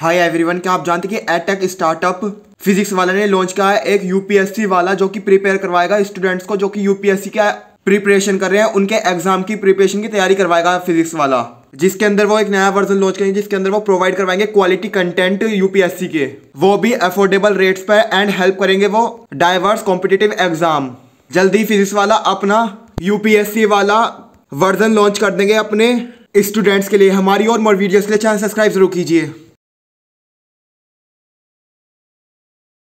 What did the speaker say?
hi everyone क्या आप जानते कि एटेक स्टार्टअप फिजिक्स वाले ने लॉन्च किया है एक यूपीएससी वाला जो कि प्रिपेयर करवाएगा स्टूडेंट्स को जो कि यूपीएससी का प्रिपरेशन कर रहे हैं उनके एग्जाम की प्रिपरेशन की तैयारी करवाएगा फिजिक्स वाला जिसके अंदर वो एक नया वर्जन लॉन्च करेंगे जिसके अंदर वो प्रोवाइड करवाएंगे क्वालिटी कंटेंट यूपीएससी के वो भी अफोर्डेबल रेट्स पर एंड हेल्प करेंगे वो डाइवर्स कॉम्पिटेटिव एग्जाम जल्दी फिजिक्स वाला अपना यूपीएससी वाला वर्जन लॉन्च कर देंगे अपने स्टूडेंट्स के लिए हमारी और मोर वीडियोस के लिए चैनल सब्सक्राइब जरूर कीजिए